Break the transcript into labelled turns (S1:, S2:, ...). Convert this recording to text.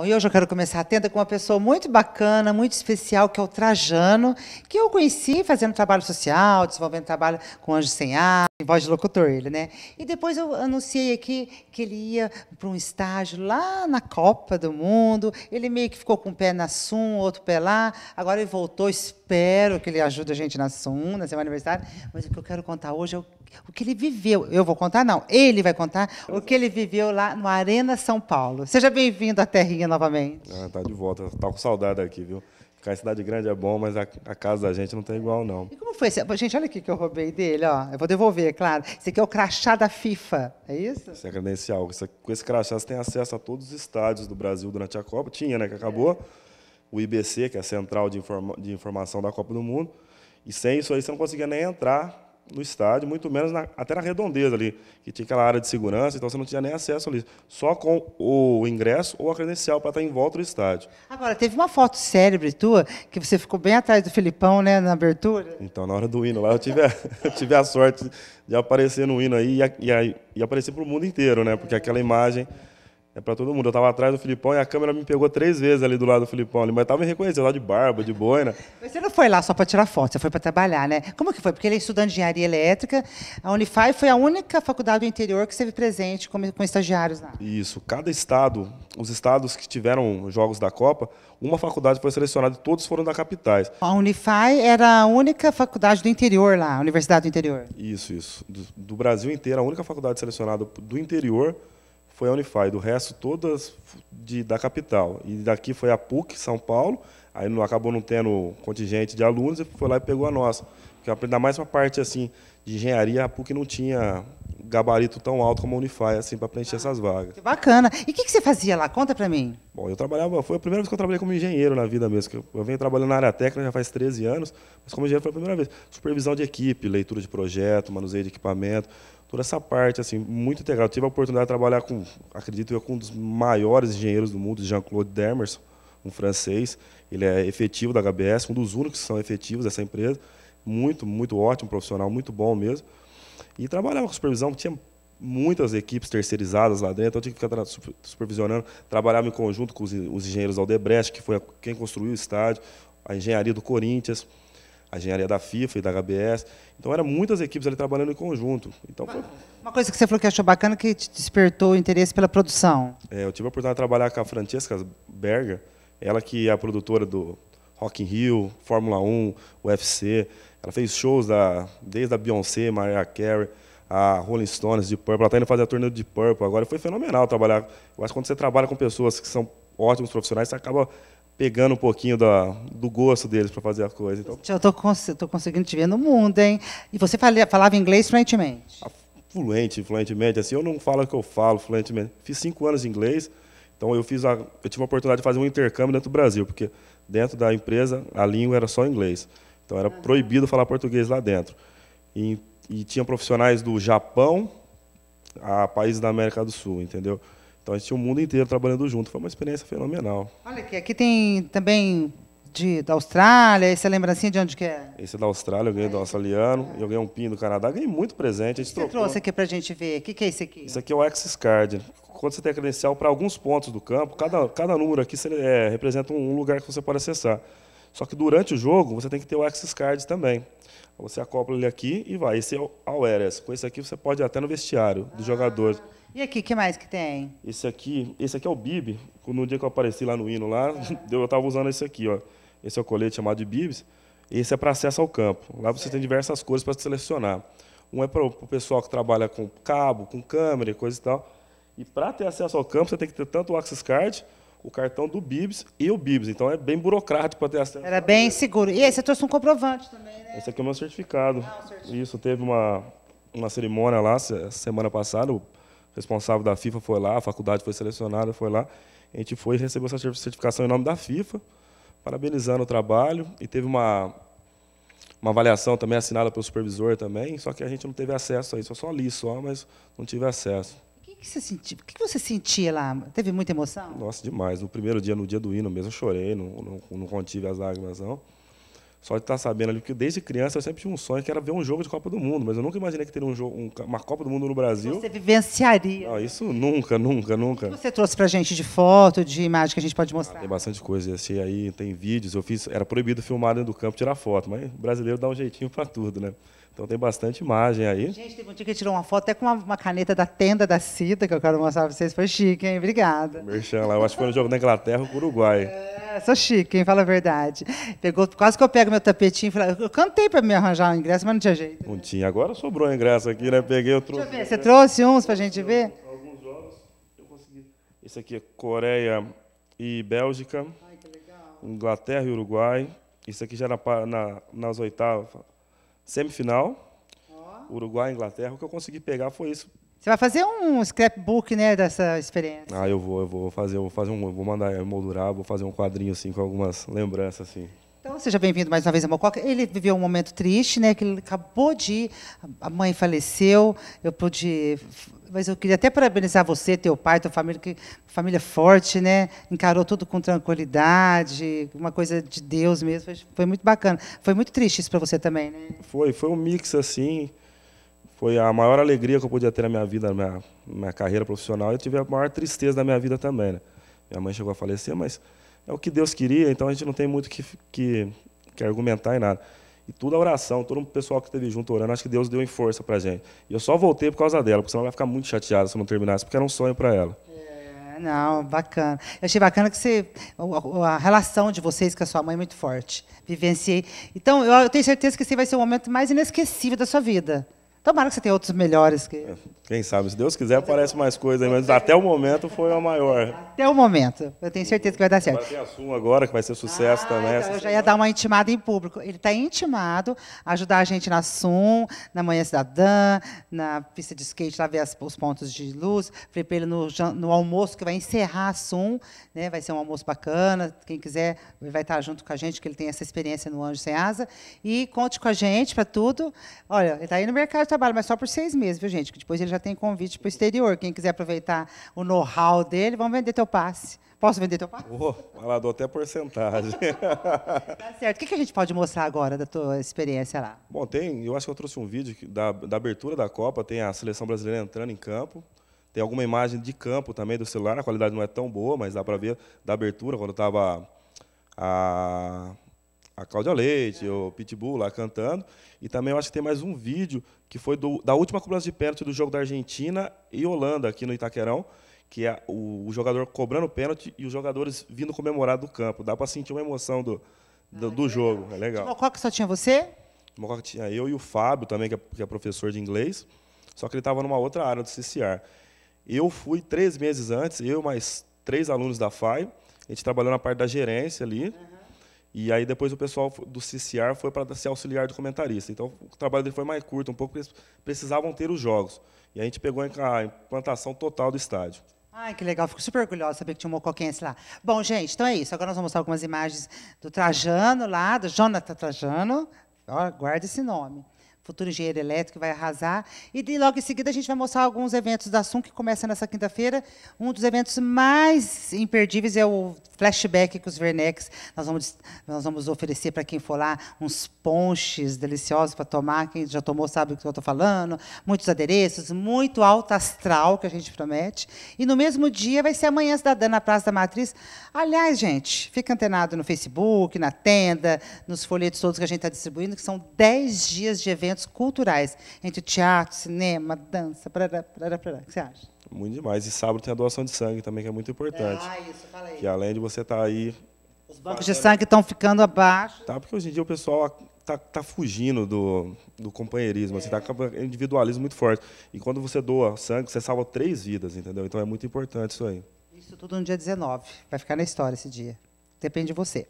S1: E hoje eu quero começar a tenda com uma pessoa muito bacana, muito especial, que é o Trajano, que eu conheci fazendo trabalho social, desenvolvendo trabalho com Anjos Sem Ar, em voz de locutor, ele, né? E depois eu anunciei aqui que ele ia para um estágio lá na Copa do Mundo, ele meio que ficou com um pé na Sum, outro pé lá, agora ele voltou, espero que ele ajude a gente na Sum, na semana aniversário, mas o que eu quero contar hoje é o o que ele viveu. Eu vou contar, não. Ele vai contar o que ele viveu lá no Arena São Paulo. Seja bem-vindo à Terrinha novamente.
S2: Ah, tá de volta. Tá com saudade aqui, viu? Ficar em cidade grande é bom, mas a, a casa da gente não tem tá igual, não. E como
S1: foi? Esse? Gente, olha aqui que eu roubei dele, ó. Eu vou devolver, é claro. Esse aqui é o crachá da FIFA, é isso?
S2: Isso é credencial. com esse crachá você tem acesso a todos os estádios do Brasil durante a Copa. Tinha, né, que acabou. É. O IBC, que é a Central de, Informa de Informação da Copa do Mundo. E sem isso aí você não conseguia nem entrar no estádio, muito menos na, até na redondeza ali, que tinha aquela área de segurança, então você não tinha nem acesso ali, só com o ingresso ou a credencial para estar tá em volta do estádio.
S1: Agora, teve uma foto célebre tua, que você ficou bem atrás do Filipão, né, na abertura?
S2: Então, na hora do hino lá, eu tive a, eu tive a sorte de aparecer no hino aí e, a, e, a, e aparecer para o mundo inteiro, né, porque aquela imagem é para todo mundo. Eu estava atrás do Filipão e a câmera me pegou três vezes ali do lado do Filipão. Ele, mas tava me reconhecendo, lá de barba, de boina.
S1: Mas você não foi lá só para tirar foto, você foi para trabalhar, né? Como que foi? Porque ele é estudando engenharia elétrica. A Unify foi a única faculdade do interior que esteve presente com, com estagiários lá.
S2: Isso. Cada estado, os estados que tiveram jogos da Copa, uma faculdade foi selecionada e todos foram da capitais.
S1: A Unify era a única faculdade do interior lá, a Universidade do Interior.
S2: Isso, isso. Do, do Brasil inteiro, a única faculdade selecionada do interior foi a Unify, do resto todas de, da capital. E daqui foi a PUC, São Paulo, aí não, acabou não tendo contingente de alunos e foi lá e pegou a nossa. Porque ainda mais uma parte assim de engenharia, a PUC não tinha gabarito tão alto como a Unify, assim, para preencher ah, essas vagas. Que
S1: bacana. E o que, que, você fazia lá? Conta para mim.
S2: Bom, eu trabalhava, foi a primeira vez que eu trabalhei como engenheiro na vida mesmo. Eu, eu venho trabalhando na área técnica já faz 13 anos, mas como engenheiro foi a primeira vez. Supervisão de equipe, leitura de projeto, manuseio de equipamento, toda essa parte assim muito integral. tive a oportunidade de trabalhar com, acredito eu, com um dos maiores engenheiros do mundo, Jean-Claude Demers um francês. Ele é efetivo da HBS, um dos únicos que são efetivos dessa empresa. Muito, muito ótimo, profissional, muito bom mesmo. E trabalhava com supervisão, tinha muitas equipes terceirizadas lá dentro, então eu tinha que ficar supervisionando. Trabalhava em conjunto com os, engenheiros Aldebrecht, que foi quem construiu o estádio, a engenharia do Corinthians a engenharia da FIFA e da HBS. Então, eram muitas equipes ali trabalhando em conjunto. Então, foi...
S1: Uma coisa que você falou que achou bacana que te despertou o interesse pela produção.
S2: É, eu tive a oportunidade de trabalhar com a Francesca Berger, ela que é a produtora do Rock in Rio, Fórmula 1, UFC. Ela fez shows da, desde a Beyoncé, Mariah Carey, a Rolling Stones, de Purple. Ela está indo fazer a turnê de Purple agora. Foi fenomenal trabalhar. Eu acho que quando você trabalha com pessoas que são ótimos profissionais, você acaba pegando um pouquinho da, do gosto deles para fazer a coisa. Então,
S1: eu estou cons conseguindo te ver no mundo, hein? E você falava inglês fluentemente? Ah,
S2: fluente, fluentemente. Assim, eu não falo o que eu falo fluentemente. Fiz cinco anos de inglês, então eu fiz a, eu tive a oportunidade de fazer um intercâmbio dentro do Brasil, porque dentro da empresa a língua era só inglês. Então era uhum. proibido falar português lá dentro. E, e tinha profissionais do Japão a países da América do Sul, entendeu? Então a gente tinha o mundo inteiro trabalhando junto. Foi uma experiência fenomenal.
S1: Olha aqui, aqui tem também de, da Austrália, essa é lembrancinha assim, de onde que é?
S2: Esse é da Austrália, eu ganhei do australiano, é. eu ganhei um pin do Canadá, ganhei muito presente. A gente você trouxe aqui
S1: para a gente ver,
S2: o que, que é isso aqui? Isso aqui é o Access Card. Quando você tem a credencial para alguns pontos do campo, cada, cada número aqui é, representa um lugar que você pode acessar. Só que durante o jogo, você tem que ter o access card também. Você acopla ele aqui e vai. Esse é o Awareness. Com esse aqui você pode ir até no vestiário do ah. jogador.
S1: E aqui, que mais que tem?
S2: Esse aqui, esse aqui é o Bib. No dia que eu apareci lá no hino, lá, eu estava usando esse aqui. Ó. Esse é o colete chamado de Bibs. Esse é para acesso ao campo. Lá você é. tem diversas cores para selecionar. Um é para o pessoal que trabalha com cabo, com câmera, coisa e tal. E para ter acesso ao campo, você tem que ter tanto o Access Card o cartão do BIBS e o BIBS. Então é bem burocrático para ter acesso.
S1: Era bem seguro. E aí você trouxe um comprovante também,
S2: né? Esse aqui é o meu certificado. Ah, certificado. Isso, teve uma, uma cerimônia lá semana passada. O responsável da FIFA foi lá, a faculdade foi selecionada, foi lá. A gente foi e recebeu essa certificação em nome da FIFA, parabenizando o trabalho. E teve uma, uma avaliação também assinada pelo supervisor também, só que a gente não teve acesso a isso. Eu só li só, mas não tive acesso
S1: que você sentiu? O que você sentia lá? Teve muita emoção?
S2: Nossa, demais. No primeiro dia, no dia do hino mesmo, eu chorei, não, não, não contive as lágrimas, não. Só de estar tá sabendo ali, porque desde criança eu sempre tinha um sonho que era ver um jogo de Copa do Mundo, mas eu nunca imaginei que teria um jogo, uma Copa do Mundo no Brasil.
S1: Você vivenciaria.
S2: Não, isso nunca, nunca, nunca. O que
S1: você trouxe pra gente de foto, de imagem que a
S2: gente pode ah, mostrar? Ah, tem bastante coisa. achei aí tem vídeos, eu fiz. Era proibido filmar dentro do campo tirar foto, mas brasileiro dá um jeitinho para tudo, né? Então tem bastante imagem aí.
S1: Gente, teve um dia que tirou uma foto até com uma, uma caneta da tenda da Cita, que eu quero mostrar para vocês. Foi chique, hein? Obrigada.
S2: Merchan lá, eu acho que foi no jogo da Inglaterra com o Uruguai. É,
S1: sou chique, hein? Fala a verdade. Pegou, quase que eu pego meu tapetinho e falei, eu cantei para me arranjar um ingresso, mas não tinha jeito.
S2: Né? Não tinha, agora sobrou um ingresso aqui, né? Peguei, eu trouxe. Deixa eu ver, você trouxe
S1: uns para a gente ver?
S2: Alguns jogos, eu consegui. Esse aqui é Coreia e Bélgica. Ai, que legal. Inglaterra e Uruguai. Isso aqui já na, nas oitavas. Semifinal, Uruguai e Inglaterra. O que eu consegui pegar foi isso.
S1: Você vai fazer um scrapbook, né, dessa experiência?
S2: Ah, eu vou, eu vou fazer, eu vou fazer um, vou mandar moldurar, vou fazer um quadrinho assim com algumas lembranças assim.
S1: Então, seja bem-vindo mais uma vez a Mococa. Ele viveu um momento triste, né? Que ele acabou de ir, a mãe faleceu, eu pude mas eu queria até parabenizar você, teu pai, tua família, que família forte, né? Encarou tudo com tranquilidade, uma coisa de Deus mesmo. Foi, muito bacana. Foi muito triste isso para você também, né?
S2: Foi, foi um mix assim. Foi a maior alegria que eu podia ter na minha vida, na minha, na minha carreira profissional. Eu tive a maior tristeza da minha vida também, né? Minha mãe chegou a falecer, mas é o que Deus queria, então a gente não tem muito que, que, que argumentar em nada. E toda a oração, todo o pessoal que esteve junto orando, acho que Deus deu em força a gente. E eu só voltei por causa dela, porque senão ela vai ficar muito chateada se eu não terminasse, porque era um sonho para ela.
S1: É, não, bacana. Eu achei bacana que você. A, a relação de vocês com a sua mãe é muito forte. Vivenciei. Então, eu, eu tenho certeza que esse vai ser o momento mais inesquecível da sua vida. Tomara que você tenha outros melhores. Que... É,
S2: quem sabe, se Deus quiser, aparece mais coisa mas até o momento foi a maior.
S1: Até o momento. Eu tenho certeza que vai dar certo. Vai ter a
S2: Sun agora, que vai ser sucesso ah, também. Então eu já
S1: ia dar uma intimada em público. Ele está intimado a ajudar a gente na Sum, na Manhã Cidadã, na pista de skate, lá ver as, os pontos de luz. Falei para ele no, no, almoço que vai encerrar a Sum, né? vai ser um almoço bacana. Quem quiser, ele vai estar tá junto com a gente, que ele tem essa experiência no Anjo Sem Asa. E conte com a gente para tudo. Olha, ele está aí no mercado trabalho, mas só por seis meses, viu, gente? Que depois ele já tem convite para o exterior. Quem quiser aproveitar o know-how dele, vamos vender teu passe. Posso vender teu passe?
S2: Oh, dou até porcentagem. tá
S1: certo. O que, que a gente pode mostrar agora da tua experiência lá?
S2: Bom, tem. Eu acho que eu trouxe um vídeo da, da abertura da Copa, tem a seleção brasileira entrando em campo. Tem alguma imagem de campo também do celular, a qualidade não é tão boa, mas dá para ver da abertura, quando estava a a Cláudia Leite, é. o Pitbull lá cantando. E também eu acho que tem mais um vídeo que foi do, da última cobrança de pênalti do jogo da Argentina e Holanda aqui no Itaquerão, que é o, o jogador cobrando pênalti e os jogadores vindo comemorar do campo. Dá para sentir uma emoção do, do, ah, do jogo, legal. é legal. Mococa só tinha você? Mococa tinha eu e o Fábio também, que é, que é professor de inglês, só que ele estava numa outra área do CCR. Eu fui três meses antes, eu mais três alunos da FAI, a gente trabalhou na parte da gerência ali. Uhum. E aí depois o pessoal do CCR foi para ser auxiliar do comentarista. Então o trabalho dele foi mais curto, um pouco, porque precisavam ter os jogos. E a gente pegou a implantação total do estádio.
S1: Ai, que legal. Fico super orgulhosa de saber que tinha um mocoquense lá. Bom, gente, então é isso. Agora nós vamos mostrar algumas imagens do Trajano lá, do Jonathan Trajano. guarda esse nome futuro engenheiro elétrico, que vai arrasar. E de, logo em seguida a gente vai mostrar alguns eventos da Sun que começa nessa quinta-feira. Um dos eventos mais imperdíveis é o flashback com os Vernex. Nós vamos, nós vamos oferecer para quem for lá uns ponches deliciosos para tomar. Quem já tomou sabe o que eu estou falando. Muitos adereços, muito alto astral que a gente promete. E no mesmo dia vai ser amanhã da na Praça da Matriz. Aliás, gente, fica antenado no Facebook, na tenda, nos folhetos todos que a gente está distribuindo, que são 10 dias de eventos eventos culturais, entre teatro, cinema, dança, para para para O que você acha?
S2: Muito demais. E sábado tem a doação de sangue também, que é muito importante. Ah, isso, fala aí. Que além de você estar tá aí.
S1: Os bancos fazendo... de sangue estão ficando abaixo. Tá, porque hoje em dia o pessoal ah, tá, tá
S2: fugindo do, do companheirismo, é. assim, tá com individualismo muito forte. E quando você doa sangue, você salva três vidas, entendeu? Então é muito importante isso aí.
S1: Isso tudo no dia 19. Vai ficar na história esse dia. Depende de você.